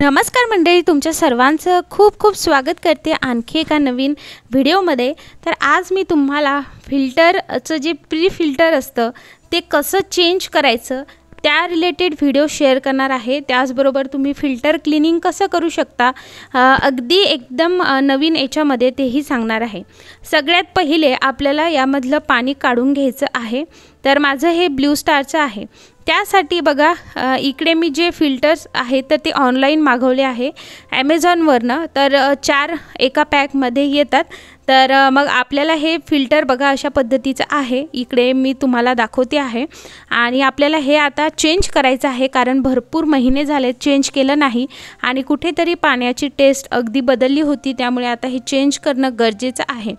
नमस्कार मंडळी तुमच्या सर्वांचं खूप खूप स्वागत करते आणखी एका नवीन व्हिडिओमध्ये तर आज मी तुम्हाला फिल्टरचं जे प्री फिल्टर असतं ते कसं चेंज करायचं त्या रिलेटेड व्हिडिओ शेअर करणार आहे त्याचबरोबर तुम्ही फिल्टर क्लिनिंग कसं करू शकता अगदी एकदम नवीन याच्यामध्ये तेही सांगणार आहे सगळ्यात पहिले आपल्याला यामधलं पाणी काढून घ्यायचं आहे तर माझं हे ब्ल्यू स्टारचं आहे त्यासाठी बघा इकडे मी जे फिल्टर्स आहेत तर ते ऑनलाईन मागवले आहे ॲमेझॉनवरनं तर चार एका पॅकमध्ये येतात तर मग आपल्याला हे फिल्टर बघा अशा पद्धतीचं आहे इकडे मी तुम्हाला दाखवते आहे आणि आपल्याला हे आता चेंज करायचं आहे कारण भरपूर महिने झाले चेंज केलं नाही आणि कुठेतरी पाण्याची टेस्ट अगदी बदलली होती त्यामुळे आता हे चेंज करणं गरजेचं आहे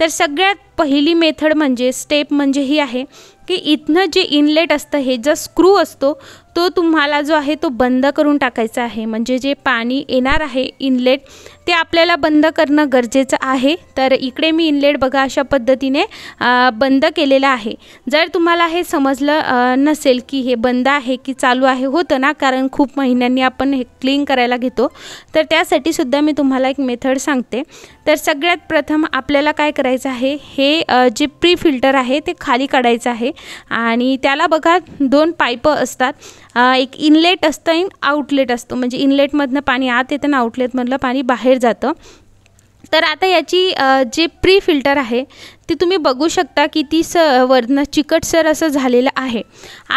तर सगळ्यात पहिली मेथड म्हणजे स्टेप म्हणजे ही आहे की इथनं जे इनलेट असतं हे जर स्क्रू असतो तो तुम्हाला जो आहे तो बंद करून टाकायचा आहे म्हणजे जे पाणी येणार आहे इनलेट ते आपल्याला बंद करणं गरजेचं आहे तर इकडे मी इनलेट बघा अशा पद्धतीने बंद केलेलं आहे जर तुम्हाला हे समजलं नसेल की हे बंद आहे की चालू आहे होतं ना कारण खूप महिन्यांनी आपण हे क्लीन करायला घेतो तर त्यासाठी सुद्धा मी तुम्हाला एक मेथड सांगते तर सगळ्यात प्रथम आपल्याला काय करायचं आहे हे जे प्री फिल्टर आहे ते खाली काढायचं आहे आणि त्याला बघा दोन पाईप असतात एक इनलेट असतं आणि आउटलेट असतो म्हणजे इनलेटमधनं पाणी आत येतं आणि आउटलेटमधलं पाणी बाहेर जातं तर आता याची जे प्री फिल्टर आहे ती तुम्ही बघू शकता की ती स वरनं चिकटसर असं झालेलं आहे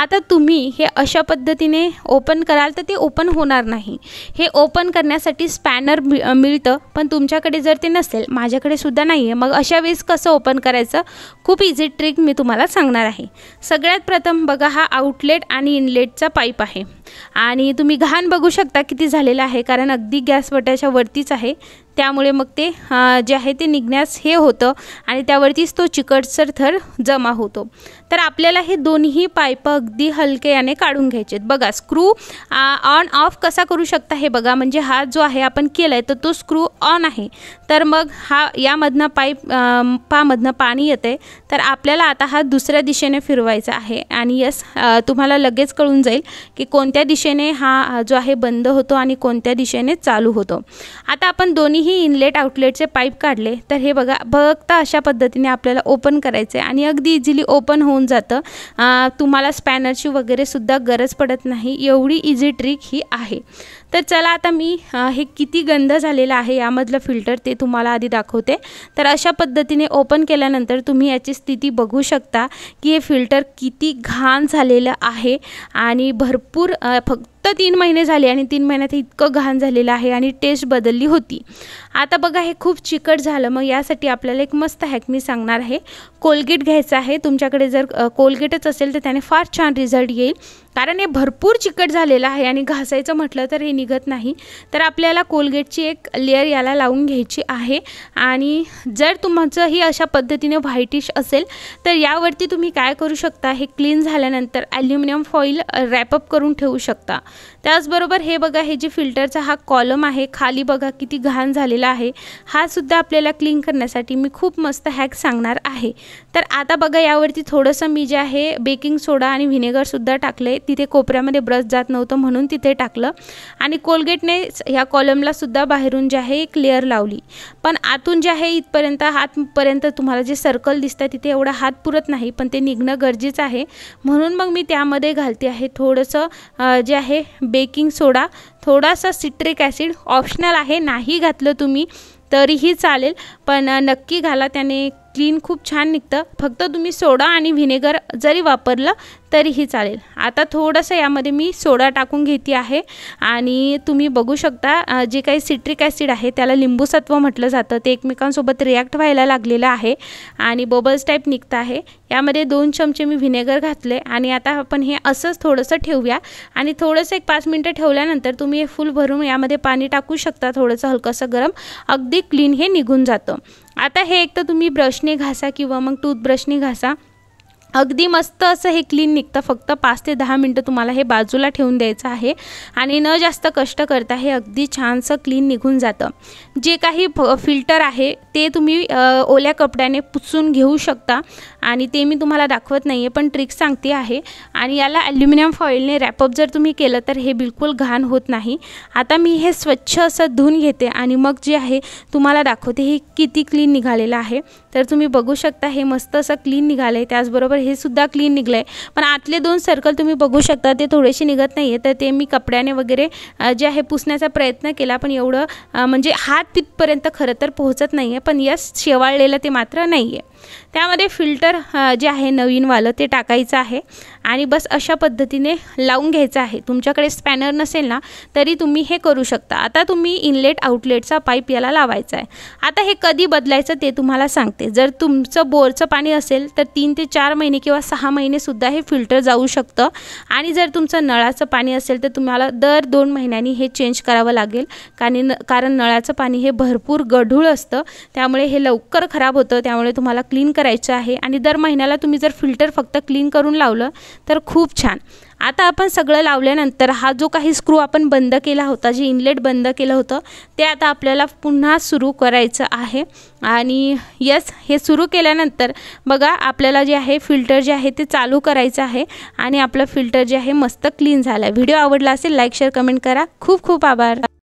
आता तुम्ही हे अशा पद्धतीने ओपन कराल तर ते ओपन होणार नाही हे ओपन करण्यासाठी स्पॅनर मिळतं पण तुमच्याकडे जर ते नसेल माझ्याकडे सुद्धा नाही आहे मग अशा वेळेस कसं ओपन करायचं खूप इझी ट्रिक मी तुम्हाला सांगणार आहे सगळ्यात प्रथम बघा हा आउटलेट आणि इनलेटचा पाईप आहे आणि तुम्ही घाण बघू शकता किती झालेलं आहे कारण अगदी गॅस वट्याच्या वरतीच आहे त्यामुळे मग ते जे आहे ते निघण्यास हे होतं आणि त्यावरतीच तो चिकटसर थर जमा होतो तर आपल्याला हे दोन्ही पाईप अगदी हलके याने काढून घ्यायचे आहेत बघा स्क्रू ऑन ऑफ कसा करू शकता हे बघा म्हणजे हा जो आहे आपण केला आहे तर तो स्क्रू ऑन आहे तर मग हा यामधनं पाईप पामधनं पाणी येते तर आपल्याला आता हा दुसऱ्या दिशेने फिरवायचा आहे आणि यस तुम्हाला लगेच कळून जाईल की कोणत्या दिशेने हा जो आहे बंद होतो आणि कोणत्या दिशेने चालू होतो आता आपण दोन्हीही इनलेट आउटलेटचे पाईप काढले तर हे बघा बघता अशा पद्धतीने आपल्याला ओपन करायचे आणि अगदी इझिली ओपन होऊन होऊन जातं तुम्हाला स्पॅनरची वगैरे सुद्धा गरज पडत नाही एवढी इझी ट्रिक ही आहे तर चला आता मी हे किती गंध झालेलं आहे यामधलं फिल्टर ते तुम्हाला आधी दाखवते तर अशा पद्धतीने ओपन केल्यानंतर तुम्ही याची स्थिती बघू शकता की हे फिल्टर किती घाण झालेलं आहे आणि भरपूर फक्त फक्त तीन महिने झाले आणि तीन महिन्यात इतकं घाण झालेलं आहे आणि टेस्ट बदलली होती आता बघा हे खूप चिकट झालं मग यासाठी आपल्याला एक मस्त हॅक मी सांगणार आहे कोलगेट घ्यायचं आहे तुमच्याकडे जर कोलगेटच असेल तर त्याने फार छान रिझल्ट येईल कारण हे भरपूर चिकट झालेलं आहे आणि घासायचं म्हटलं तर हे निघत नाही तर आपल्याला कोलगेटची एक लेअर याला लावून घ्यायची आहे आणि जर तुमचं ही अशा पद्धतीने व्हाईटिश असेल तर यावरती तुम्ही काय करू शकता हे क्लीन झाल्यानंतर ॲल्युमिनियम फॉईल रॅपअप करून ठेवू शकता त्याचबरोबर हे बघा हे जे फिल्टरचा हा कॉलम आहे खाली बघा किती घाण झालेला आहे हा सुद्धा आपल्याला क्लीन करण्यासाठी मी खूप मस्त हॅक सांगणार आहे तर आता बघा यावरती थोडंसं मी जे आहे बेकिंग सोडा आणि व्हिनेगरसुद्धा टाकलं आहे तिथे कोपऱ्यामध्ये ब्रश जात नव्हतं म्हणून तिथे टाकलं आणि कोलगेटने ह्या कॉलमलासुद्धा बाहेरून जे आहे एक लेअर लावली पण आतून जे आहे इथपर्यंत हातपर्यंत तुम्हाला जे सर्कल दिसतं तिथे एवढा हात पुरत नाही पण ते निघणं गरजेचं आहे म्हणून मग मी त्यामध्ये घालते आहे थोडंसं जे आहे बेकिंग सोडा थोडासा सिट्रिक ॲसिड ऑप्शनल आहे नाही घातलं तुम्ही तरीही चालेल पण नक्की घाला त्याने क्लीन खूप छान निघतं फक्त तुम्ही सोडा आणि व्हिनेगर जरी वापरलं तरीही चालेल आता थोडंसं यामध्ये मी सोडा टाकून घेते आहे आणि तुम्ही बघू शकता जे काही सिट्रिक ॲसिड आहे त्याला लिंबूसत्व म्हटलं जातं ते एकमेकांसोबत रिॲक्ट व्हायला लागलेलं आहे आणि बबल्स टाईप निघतं आहे यामध्ये दोन चमचे मी व्हिनेगर घातले आणि आता आपण हे असंच थोडंसं ठेवूया आणि थोडंसं एक पाच मिनटं ठेवल्यानंतर तुम्ही हे फुल भरून यामध्ये पाणी टाकू शकता थोडंसं हलकंसं गरम अगदी क्लीन हे निघून जातं आता हे एक तर तुम्ही ब्रशने घासा किंवा मग टूथब्रशने घासा अगदी मस्त असं हे क्लीन निघतं फक्त पाच ते दहा मिनटं तुम्हाला हे बाजूला ठेवून द्यायचं आहे आणि न जास्त कष्ट करता हे अगदी छानसं क्लीन निघून जातं जे काही फिल्टर आहे ते तुम्ही ओल्या कपड्याने पुसून घेऊ शकता आणि ते मी तुम्हाला दाखवत नाही आहे पण ट्रिक सांगते आहे आणि याला ॲल्युमिनियम फॉईलने रॅपअप जर तुम्ही केलं तर हे बिलकुल घाण होत नाही आता मी हे स्वच्छ असं धुवून घेते आणि मग जे आहे तुम्हाला दाखवते हे किती क्लीन निघालेलं आहे तर तुम्ही बघू शकता हे मस्त असं क्लीन निघालं आहे त्याचबरोबर हे सुद्धा क्लीन निघलं आहे पण आतले दोन सर्कल तुम्ही बघू शकता ते थोडेसे निघत नाही आहे तर ते मी कपड्याने वगैरे जे आहे पुसण्याचा प्रयत्न केला पण एवढं म्हणजे हात तिथपर्यंत खरं तर पोहोचत नाही आहे पण यस शेवाळलेलं ते मात्र नाही आहे त्यामध्ये फिल्टर जे आहे नवीनवालं ते टाकायचं आहे आणि बस अशा पद्धतीने लावून घ्यायचं आहे तुमच्याकडे स्पॅनर नसेल ना तरी तुम्ही हे करू शकता आता तुम्ही इनलेट आउटलेटचा पाईप याला लावायचा आहे आता हे कधी बदलायचं ते तुम्हाला सांगते जर तुमचं बोरचं पाणी असेल तर तीन ते चार महिने किंवा सहा महिनेसुद्धा हे फिल्टर जाऊ शकतं आणि जर तुमचं नळाचं पाणी असेल तर तुम्हाला दर दोन महिन्यांनी हे चेंज करावं लागेल कारण कारण नळाचं पाणी हे भरपूर गढूळ असतं त्यामुळे हे लवकर खराब होतं त्यामुळे तुम्हाला क्लीन करायचं आहे आणि दर महिन्याला तुम्ही जर फिल्टर फक्त क्लीन करून लावलं तर खूप छान आता आपण सगळं लावल्यानंतर हा जो काही स्क्रू आपण बंद केला होता जे इनलेट बंद केलं होतं ते आता आपल्याला पुन्हा सुरू करायचं आहे आणि यस हे सुरू केल्यानंतर बघा आपल्याला जे आहे फिल्टर जे आहे ते चालू करायचं आहे आणि आपलं फिल्टर जे आहे मस्त क्लीन झालं आहे व्हिडिओ आवडला असेल लाईक शेअर कमेंट करा खूप खूप आभार